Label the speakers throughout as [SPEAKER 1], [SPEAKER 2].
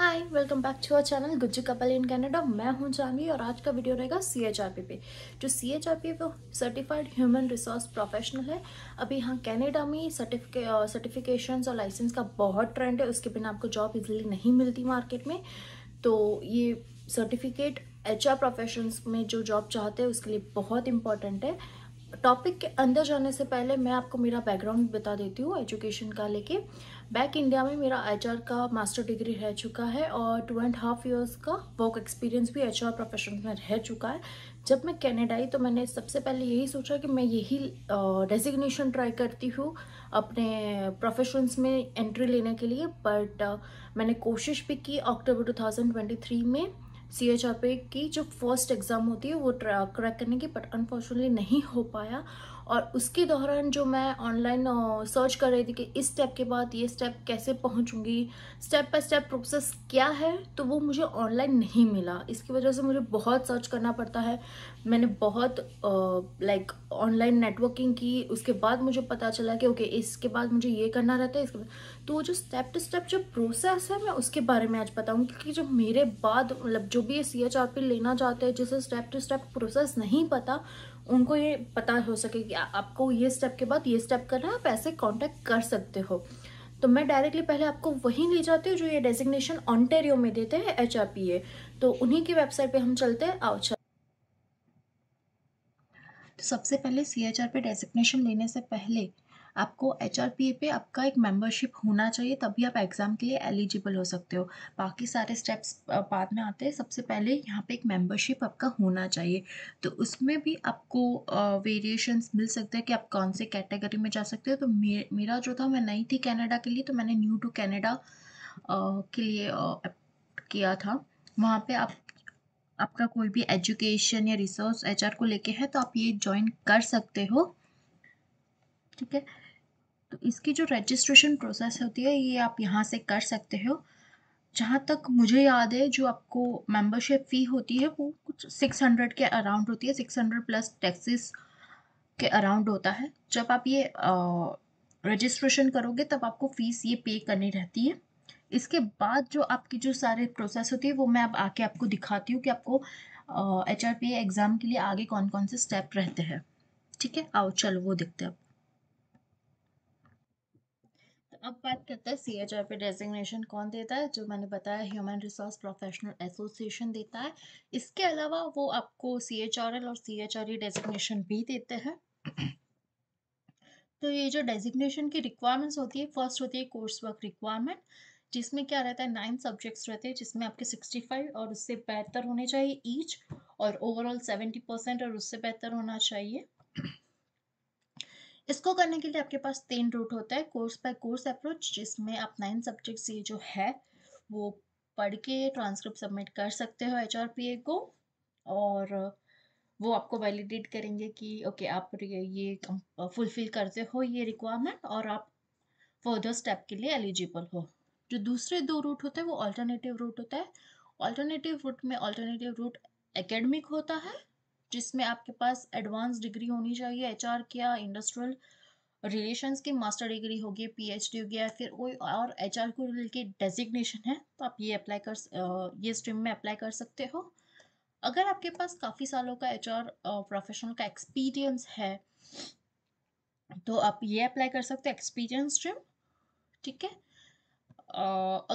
[SPEAKER 1] hi welcome back to our channel Gujju couple in Canada मैं हूं जामी और आज का वीडियो रहेगा सी एच आर पी पे जो सी एच आर पी वो सर्टिफाइड ह्यूमन रिसोर्स प्रोफेशनल है अभी यहाँ कनाडा में सर्टिफिके सर्टिफिकेशंस और लाइसेंस का बहुत ट्रेंड है उसके बिना आपको जॉब इजीली नहीं मिलती मार्केट में तो ये सर्टिफिकेट एच आर प्रोफेशन में जो जॉब चाहते हैं उसके लिए बहुत इंपॉर्टेंट है टॉपिक के अंदर जाने से पहले मैं आपको मेरा बैकग्राउंड बता देती हूँ एजुकेशन का लेके बैक इंडिया में मेरा एच का मास्टर डिग्री रह चुका है और टू एंड हाफ इयर्स का वर्क एक्सपीरियंस भी एच प्रोफेशन में रह चुका है जब मैं कैनेडा आई तो मैंने सबसे पहले यही सोचा कि मैं यही डेजिग्नेशन ट्राई करती हूँ अपने प्रोफेशंस में एंट्री लेने के लिए बट मैंने कोशिश भी की अक्टूबर 2023 में सी एच आर पे की जो फर्स्ट एग्ज़ाम होती है वो क्रैक करने की बट अनफॉर्चुनेटली नहीं हो पाया और उसके दौरान जो मैं ऑनलाइन सर्च कर रही थी कि इस स्टेप के बाद ये स्टेप कैसे पहुंचूंगी स्टेप बाय स्टेप प्रोसेस क्या है तो वो मुझे ऑनलाइन नहीं मिला इसकी वजह से मुझे बहुत सर्च करना पड़ता है मैंने बहुत लाइक ऑनलाइन नेटवर्किंग की उसके बाद मुझे पता चला कि ओके इसके बाद मुझे ये करना रहता है इसके बाद तो वो जो स्टेप टू स्टेप जो प्रोसेस है मैं उसके बारे में आज बताऊँगी क्योंकि जो मेरे बाद मतलब जो भी ये सी लेना चाहते हैं जिसे स्टेप टू स्टेप प्रोसेस नहीं पता उनको ये पता हो सके कि आपको ये स्टेप के बाद ये स्टेप करना आप ऐसे कॉन्टैक्ट कर सकते हो तो मैं डायरेक्टली पहले आपको वहीं ले जाती हूँ जो ये डेजिग्नेशन ऑनटेरियो में देते हैं एच तो उन्हीं की वेबसाइट पर हम चलते हैं आओ चल तो सबसे पहले सी पे डेजिग्नेशन लेने से पहले आपको एच पे आपका एक मेंबरशिप होना चाहिए तभी आप एग्ज़ाम के लिए एलिजिबल हो सकते हो बाकी सारे स्टेप्स बाद में आते हैं सबसे पहले यहाँ पे एक मेंबरशिप आपका होना चाहिए तो उसमें भी आपको वेरिएशंस मिल सकते हैं कि आप कौन से कैटेगरी में जा सकते हो तो मे, मेरा जो था मैं नहीं थी कैनेडा के लिए तो मैंने न्यू टू कैनेडा के लिए किया था वहाँ पे आप आपका कोई भी एजुकेशन या रिसोर्स एचआर को लेके है तो आप ये ज्वाइन कर सकते हो ठीक है तो इसकी जो रजिस्ट्रेशन प्रोसेस होती है ये आप यहाँ से कर सकते हो जहाँ तक मुझे याद है जो आपको मेंबरशिप फ़ी होती है वो कुछ सिक्स हंड्रेड के अराउंड होती है सिक्स हंड्रेड प्लस टैक्सेस के अराउंड होता है जब आप ये रजिस्ट्रेशन करोगे तब आपको फ़ीस ये पे करनी रहती है इसके बाद जो आपकी जो सारे प्रोसेस होती है वो मैं अब आके आपको दिखाती हूँ कि आपको एच आर पी एग्ज़ाम के लिए आगे कौन कौन से स्टेप रहते हैं ठीक है आओ चलो वो देखते हैं अब बात करते हैं सी एच आर पे डेजिग्नेशन कौन देता है जो मैंने बताया ह्यूमन रिसोर्स प्रोफेशनल एसोसिएशन देता है इसके अलावा वो आपको सी एच आर एल और C H R E designation भी देते हैं तो ये जो डेजिग्नेशन की रिक्वायरमेंट्स होती है फर्स्ट होती है कोर्स वर्क रिक्वायरमेंट जिसमें क्या रहता है नाइन सब्जेक्ट्स रहते हैं जिसमें आपके सिक्सटी फाइव और उससे बेहतर होने चाहिए ईच और ओवरऑल सेवेंटी परसेंट और उससे बेहतर होना चाहिए इसको करने के लिए आपके पास तीन रूट होता है कोर्स बाय कोर्स अप्रोच जिसमें आप नाइन सब्जेक्ट्स ये जो है वो पढ़ के ट्रांसक्रिप्ट सबमिट कर सकते हो एच को और वो आपको वैलिडेट करेंगे कि ओके आप ये फुलफिल करते हो ये रिक्वायरमेंट और आप फर्दर स्टेप के लिए एलिजिबल हो जो दूसरे दो रूट होते हैं वो ऑल्टरनेटिव रूट होता है ऑल्टरनेटिव रूट में ऑल्टरनेटिव रूट एकेडमिक होता है जिसमें आपके पास एडवांस डिग्री होनी चाहिए एच आर क्या इंडस्ट्रियल रिलेशन की मास्टर डिग्री होगी पी एच डी हो गया फिर कोई और एच आर को रिलेटेड डेजिग्नेशन है तो आप ये अप्लाई कर ये स्ट्रीम में अप्लाई कर सकते हो अगर आपके पास काफ़ी सालों का एच आर प्रोफेशनल का एक्सपीरियंस है तो आप ये अप्लाई कर सकते हो एक्सपीरियंस स्ट्रीम ठीक है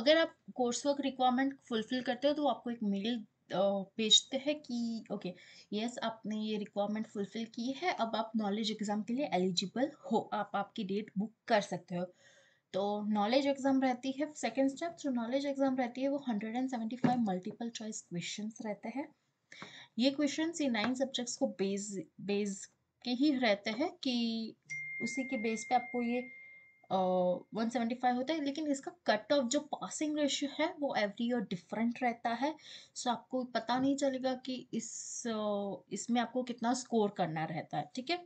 [SPEAKER 1] अगर आप कोर्स वर्क रिक्वायरमेंट फुलफिल करते हो तो आपको एक मिल भेजते हैं कि ओके okay, यस आपने ये रिक्वायरमेंट फुलफिल की है अब आप नॉलेज एग्ज़ाम के लिए एलिजिबल हो आप आपकी डेट बुक कर सकते हो तो नॉलेज एग्ज़ाम रहती है सेकेंड स्टेप जो नॉलेज एग्ज़ाम रहती है वो hundred and seventy five multiple choice question रहते हैं ये क्वेश्चन ये नाइन सब्जेक्ट्स को बेस बेस के ही रहते हैं कि उसी के बेस पे आपको ये वन सेवेंटी फाइव होता है लेकिन इसका कट ऑफ जो पासिंग रेशियो है वो एवरी ईयर डिफरेंट रहता है सो so आपको पता नहीं चलेगा कि इस इसमें आपको कितना स्कोर करना रहता है ठीक है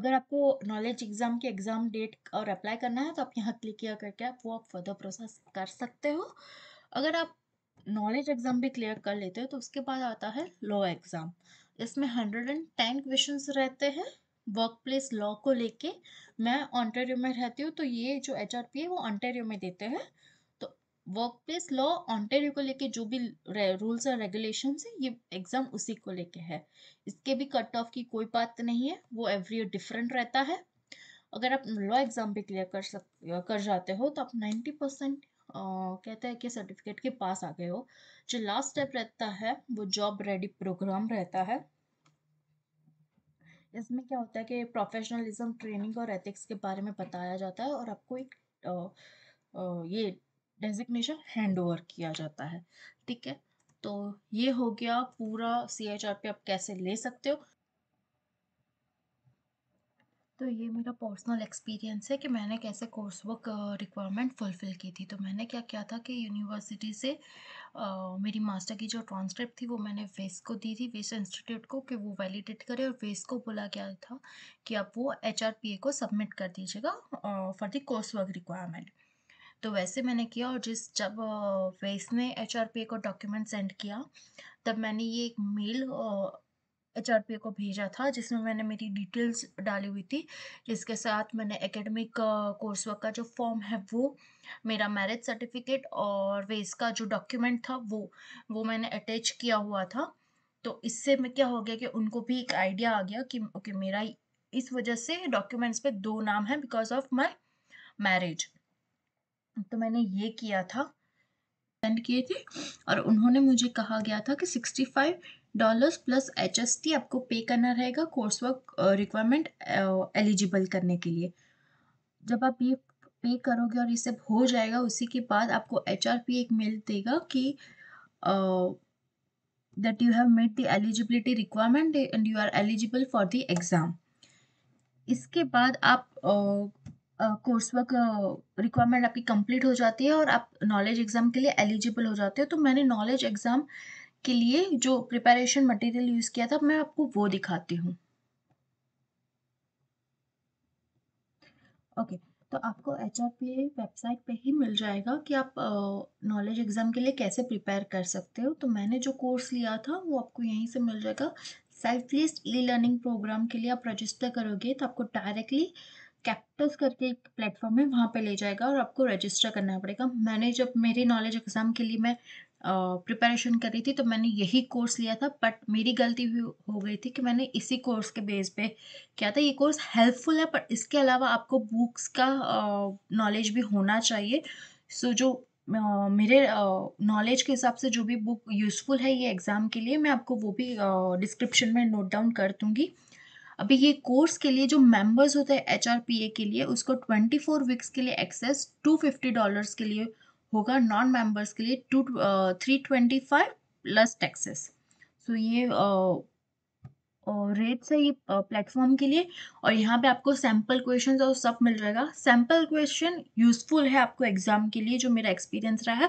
[SPEAKER 1] अगर आपको नॉलेज एग्ज़ाम के एग्ज़ाम डेट और अप्लाई करना है तो आप यहाँ क्लिक किया करके आप वो आप फर्दर प्रोसेस कर सकते हो अगर आप नॉलेज एग्ज़ाम भी क्लियर कर लेते हो तो उसके बाद आता है लॉ एग्ज़ाम इसमें हंड्रेड एंड टेन क्वेश्चन रहते हैं वर्क प्लेस लॉ को लेके मैं ऑन्टेरियो में रहती हूँ तो ये जो एच आर पी है वो ऑन्टेरियो में देते हैं तो वर्क प्लेस लॉ ऑन्टेरियो को लेके जो भी रूल्स और रेगुलेशन है ये एग्ज़ाम उसी को लेके है इसके भी कट ऑफ की कोई बात नहीं है वो एवरी ईयर डिफरेंट रहता है अगर आप लॉ एग्ज़ाम भी क्लियर कर सक कर जाते हो तो आप नाइन्टी परसेंट कहते हैं कि सर्टिफिकेट के पास आ गए हो जो लास्ट स्टेप रहता है वो जॉब रेडी प्रोग्राम रहता है इसमें क्या होता है कि प्रोफेशनलिज्म ट्रेनिंग और एथिक्स के बारे में बताया जाता है और आपको एक आ, आ, ये डेजिग्नेशन हैंड ओवर किया जाता है ठीक है तो ये हो गया पूरा सी एच आर पी आप कैसे ले सकते हो तो ये मेरा पर्सनल एक्सपीरियंस है कि मैंने कैसे कोर्स वर्क रिक्वायरमेंट फुलफ़िल की थी तो मैंने क्या किया था कि यूनिवर्सिटी से मेरी मास्टर की जो ट्रांसक्रिप्ट थी वो मैंने वेस को दी थी वेस इंस्टीट्यूट को कि वो वैलिडेट करे और वेस को बोला गया था कि आप वो एच को सबमिट कर दीजिएगा for the course work requirement तो वैसे मैंने किया और जिस जब वेस ने एच को डॉक्यूमेंट सेंड किया तब मैंने ये एक मेल एच को भेजा था जिसमें मैंने मेरी डिटेल्स डाली हुई थी जिसके साथ मैंने एकेडमिक कोर्स वर्क का जो फॉर्म है वो मेरा मैरिज सर्टिफिकेट और वेस का जो डॉक्यूमेंट था वो वो मैंने अटैच किया हुआ था तो इससे में क्या हो गया कि उनको भी एक आइडिया आ गया कि ओके okay, मेरा इस वजह से डॉक्यूमेंट्स पे दो नाम है बिकॉज ऑफ माई मैरिज तो मैंने ये किया था सेंड किए थे और उन्होंने मुझे कहा गया था कि sixty five dollars plus H S T आपको पे करना रहेगा कोर्स वर्क रिक्वायरमेंट एलिजिबल करने के लिए जब आप ये पे करोगे और ये सब हो जाएगा उसी के बाद आपको एच आर पी एक मेल देगा कि that you have made the eligibility requirement and you are eligible for the exam इसके बाद आप कोर्स वर्क रिक्वायरमेंट आपकी कंप्लीट हो जाती है और आप नॉलेज एग्जाम के लिए एलिजिबल हो जाते हो तो मैंने नॉलेज एग्जाम के लिए जो प्रिपरेशन मटेरियल यूज़ किया था मैं आपको वो दिखाती हूँ ओके okay, तो आपको एच वेबसाइट पे ही मिल जाएगा कि आप नॉलेज uh, एग्ज़ाम के लिए कैसे प्रिपेयर कर सकते हो तो मैंने जो कोर्स लिया था वो आपको यहीं से मिल जाएगा self list E learning program के लिए आप रजिस्टर करोगे तो आपको डायरेक्टली कैप्टस करके एक प्लेटफॉर्म है वहाँ पे ले जाएगा और आपको रजिस्टर करना पड़ेगा मैंने जब मेरी नॉलेज एग्ज़ाम के लिए मैं प्रिपरेशन कर रही थी तो मैंने यही कोर्स लिया था बट मेरी गलती भी हो गई थी कि मैंने इसी कोर्स के बेस पे किया था ये कोर्स हेल्पफुल है पर इसके अलावा आपको बुक्स का नॉलेज भी होना चाहिए सो जो मेरे नॉलेज के हिसाब से जो भी बुक यूज़फुल है ये एग्ज़ाम के लिए मैं आपको वो भी डिस्क्रिप्शन में नोट डाउन कर दूँगी अभी ये कोर्स के लिए जो मेंबर्स होते हैं एच के लिए उसको फोर वीक्स के लिए एक्सेस फिफ्टी डॉलर्स के लिए होगा नॉन मेंबर्स के लिए two three twenty five plus taxes so ये रेट्स uh, uh, है ये प्लेटफॉर्म uh, के लिए और यहाँ पे आपको सैम्पल क्वेश्चन और सब मिल जाएगा सैम्पल क्वेश्चन यूजफुल है आपको एग्जाम के लिए जो मेरा एक्सपीरियंस रहा है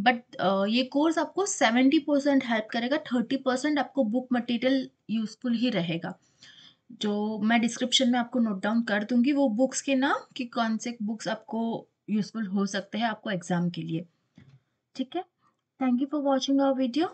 [SPEAKER 1] बट uh, ये कोर्स आपको सेवेंटी परसेंट हेल्प करेगा थर्टी परसेंट आपको बुक मटेरियल यूजफुल ही रहेगा जो मैं डिस्क्रिप्शन में आपको नोट डाउन कर दूंगी वो बुक्स के नाम कि कौन से बुक्स आपको यूजफुल हो सकते हैं आपको एग्जाम के लिए ठीक है thank you for watching our video